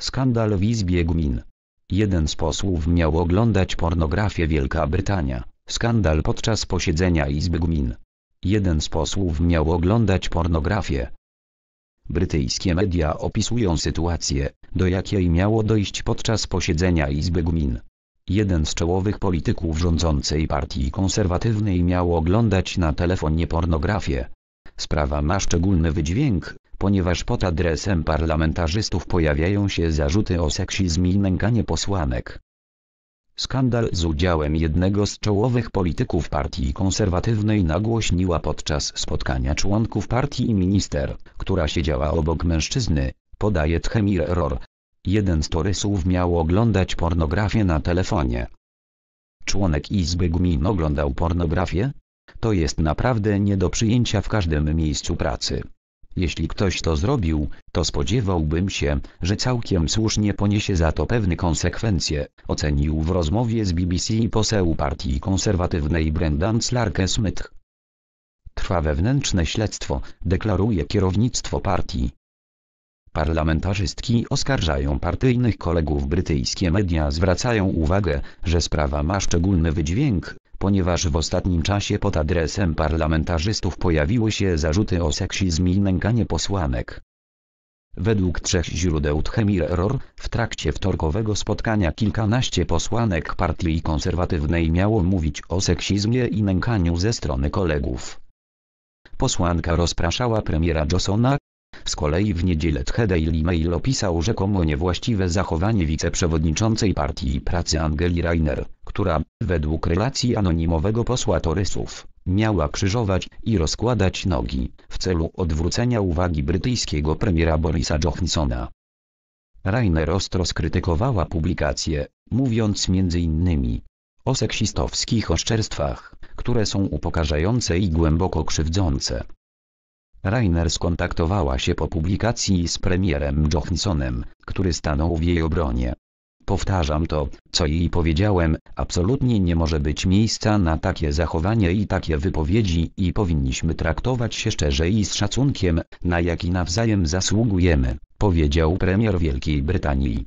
Skandal w Izbie Gmin. Jeden z posłów miał oglądać pornografię Wielka Brytania. Skandal podczas posiedzenia Izby Gmin. Jeden z posłów miał oglądać pornografię. Brytyjskie media opisują sytuację, do jakiej miało dojść podczas posiedzenia Izby Gmin. Jeden z czołowych polityków rządzącej partii konserwatywnej miał oglądać na telefonie pornografię. Sprawa ma szczególny wydźwięk, ponieważ pod adresem parlamentarzystów pojawiają się zarzuty o seksizm i nękanie posłanek. Skandal z udziałem jednego z czołowych polityków partii konserwatywnej nagłośniła podczas spotkania członków partii i minister, która siedziała obok mężczyzny, podaje Tchemirror. Jeden z torysów miał oglądać pornografię na telefonie. Członek Izby Gmin oglądał pornografię? To jest naprawdę nie do przyjęcia w każdym miejscu pracy. Jeśli ktoś to zrobił, to spodziewałbym się, że całkiem słusznie poniesie za to pewne konsekwencje, ocenił w rozmowie z BBC poseł partii konserwatywnej Brendan Slarke-Smith. Trwa wewnętrzne śledztwo, deklaruje kierownictwo partii. Parlamentarzystki oskarżają partyjnych kolegów brytyjskie media zwracają uwagę, że sprawa ma szczególny wydźwięk, ponieważ w ostatnim czasie pod adresem parlamentarzystów pojawiły się zarzuty o seksizm i nękanie posłanek. Według trzech źródeł Error, w trakcie wtorkowego spotkania kilkanaście posłanek partii konserwatywnej miało mówić o seksizmie i nękaniu ze strony kolegów. Posłanka rozpraszała premiera Johnsona, z kolei w niedzielę The Daily Mail opisał rzekomo niewłaściwe zachowanie wiceprzewodniczącej partii pracy Angeli Reiner która, według relacji anonimowego posła Torysów, miała krzyżować i rozkładać nogi, w celu odwrócenia uwagi brytyjskiego premiera Borisa Johnsona. Rainer ostro skrytykowała publikację, mówiąc m.in. o seksistowskich oszczerstwach, które są upokarzające i głęboko krzywdzące. Rainer skontaktowała się po publikacji z premierem Johnsonem, który stanął w jej obronie. Powtarzam to, co jej powiedziałem, absolutnie nie może być miejsca na takie zachowanie i takie wypowiedzi i powinniśmy traktować się szczerze i z szacunkiem, na jaki nawzajem zasługujemy, powiedział premier Wielkiej Brytanii.